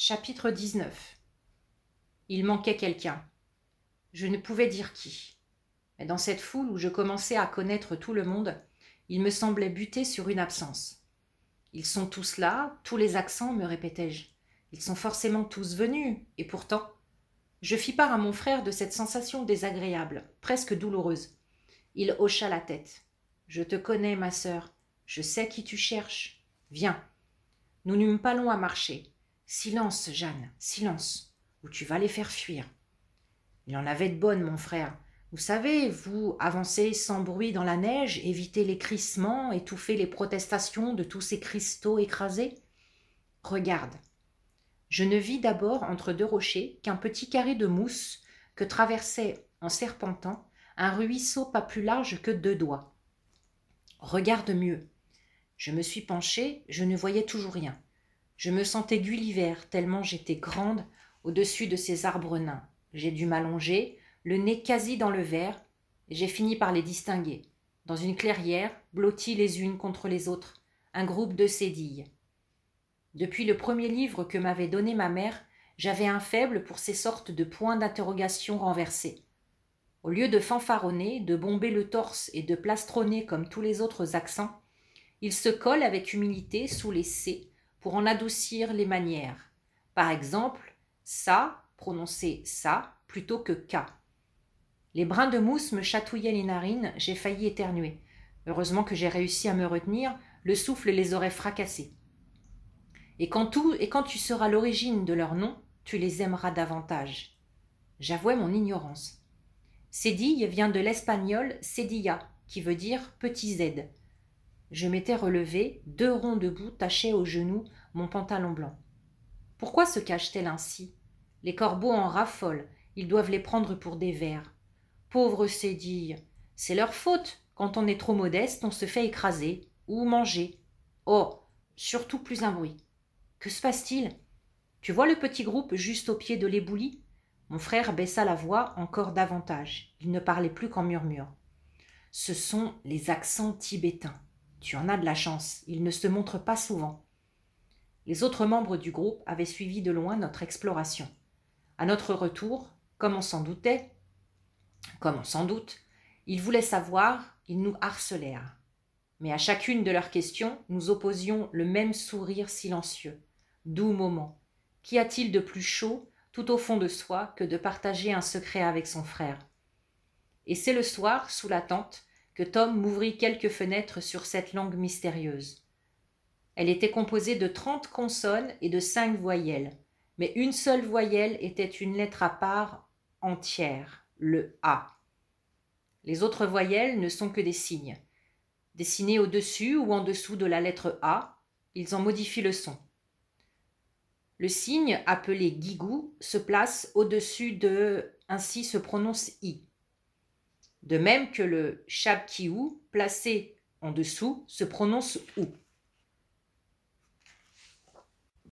Chapitre 19 Il manquait quelqu'un. Je ne pouvais dire qui. Mais dans cette foule où je commençais à connaître tout le monde, il me semblait buter sur une absence. Ils sont tous là, tous les accents, me répétais-je. Ils sont forcément tous venus, et pourtant. Je fis part à mon frère de cette sensation désagréable, presque douloureuse. Il hocha la tête. Je te connais, ma sœur. Je sais qui tu cherches. Viens. Nous n'eûmes pas long à marcher. Silence, Jeanne, silence, ou tu vas les faire fuir. Il en avait de bonnes, mon frère. Vous savez, vous avancez sans bruit dans la neige, évitez les crissements, étouffez les protestations de tous ces cristaux écrasés. Regarde. Je ne vis d'abord entre deux rochers qu'un petit carré de mousse que traversait, en serpentant, un ruisseau pas plus large que deux doigts. Regarde mieux. Je me suis penché, je ne voyais toujours rien. Je me sentais Gulliver tellement j'étais grande au-dessus de ces arbres nains. J'ai dû m'allonger, le nez quasi dans le verre, et j'ai fini par les distinguer. Dans une clairière, blotties les unes contre les autres, un groupe de cédilles. Depuis le premier livre que m'avait donné ma mère, j'avais un faible pour ces sortes de points d'interrogation renversés. Au lieu de fanfaronner, de bomber le torse et de plastronner comme tous les autres accents, il se colle avec humilité sous les C pour en adoucir les manières. Par exemple, ça, prononcer ça plutôt que ka. Les brins de mousse me chatouillaient les narines, j'ai failli éternuer. Heureusement que j'ai réussi à me retenir, le souffle les aurait fracassés. Et quand, tout, et quand tu seras l'origine de leur nom, tu les aimeras davantage. J'avouais mon ignorance. Cédille vient de l'espagnol cedilla, qui veut dire petit Z. Je m'étais relevé, deux ronds debout, tachés au genou mon pantalon blanc. Pourquoi se cache-t-elle ainsi Les corbeaux en raffolent, ils doivent les prendre pour des vers. Pauvre cédille C'est leur faute Quand on est trop modeste, on se fait écraser, ou manger. Oh Surtout plus un bruit. Que se passe-t-il Tu vois le petit groupe juste au pied de l'éboulis Mon frère baissa la voix encore davantage. Il ne parlait plus qu'en murmure. Ce sont les accents tibétains. Tu en as de la chance, il ne se montre pas souvent. Les autres membres du groupe avaient suivi de loin notre exploration. À notre retour, comme on s'en doutait, comme on s'en doute, ils voulaient savoir, ils nous harcelèrent. Mais à chacune de leurs questions, nous opposions le même sourire silencieux. Doux moment. Qu'y a-t-il de plus chaud, tout au fond de soi, que de partager un secret avec son frère Et c'est le soir, sous la tente, que Tom m'ouvrit quelques fenêtres sur cette langue mystérieuse. Elle était composée de trente consonnes et de cinq voyelles, mais une seule voyelle était une lettre à part entière, le A. Les autres voyelles ne sont que des signes. Dessinés au-dessus ou en dessous de la lettre A, ils en modifient le son. Le signe, appelé guigou, se place au-dessus de ainsi se prononce I de même que le ou » placé en dessous, se prononce ou.